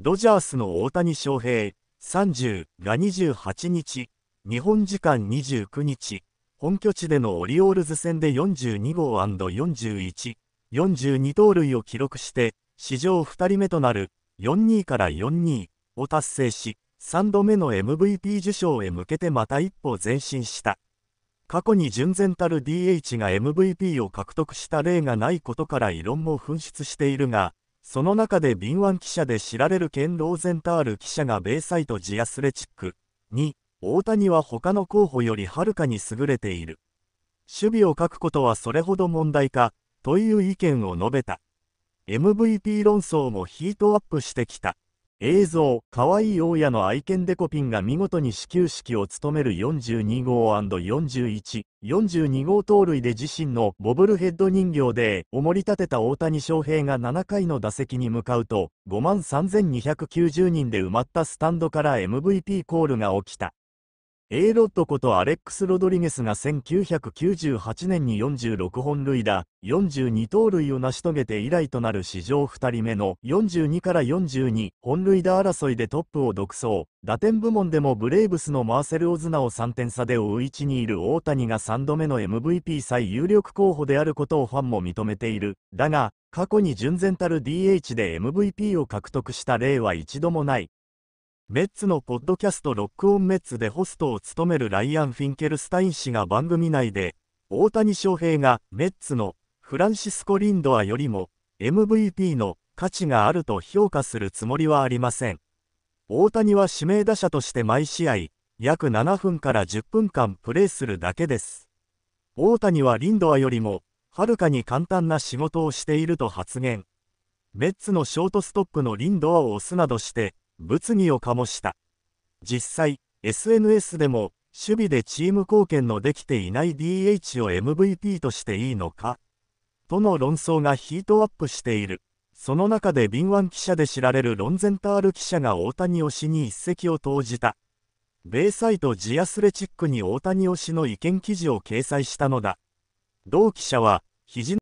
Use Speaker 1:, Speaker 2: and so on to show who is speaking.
Speaker 1: ドジャースの大谷翔平30が28日、日本時間29日、本拠地でのオリオールズ戦で42号 &41、42盗塁を記録して、史上2人目となる42から42を達成し、3度目の MVP 受賞へ向けてまた一歩前進した。過去に純然たる DH が MVP を獲得した例がないことから異論も噴出しているが、その中で敏腕記者で知られるケン・ローゼンタール記者が米サイトジアスレチックに大谷は他の候補よりはるかに優れている守備を書くことはそれほど問題かという意見を述べた MVP 論争もヒートアップしてきた映像、可愛い大家の愛犬デコピンが見事に始球式を務める42号 &41、42号盗塁で自身のボブルヘッド人形で、おもり立てた大谷翔平が7回の打席に向かうと、5万3290人で埋まったスタンドから MVP コールが起きた。A ロッドことアレックス・ロドリゲスが1998年に46本塁打、42盗塁を成し遂げて以来となる史上2人目の42から42本塁打争いでトップを独走、打点部門でもブレイブスのマーセル・オズナを3点差で追う位置にいる大谷が3度目の MVP 最有力候補であることをファンも認めている。だが、過去に純然たる DH で MVP を獲得した例は一度もない。メッツのポッドキャストロックオンメッツでホストを務めるライアン・フィンケルスタイン氏が番組内で、大谷翔平がメッツのフランシスコ・リンドアよりも MVP の価値があると評価するつもりはありません。大谷は指名打者として毎試合、約7分から10分間プレーするだけです。大谷はリンドアよりも、はるかに簡単な仕事をしていると発言。メッツのショートストップのリンドアを押すなどして、物議を醸した実際 SNS でも守備でチーム貢献のできていない DH を MVP としていいのかとの論争がヒートアップしているその中で敏腕記者で知られるロンゼンタール記者が大谷推しに一石を投じた米サイトジアスレチックに大谷推しの意見記事を掲載したのだ同記者は肘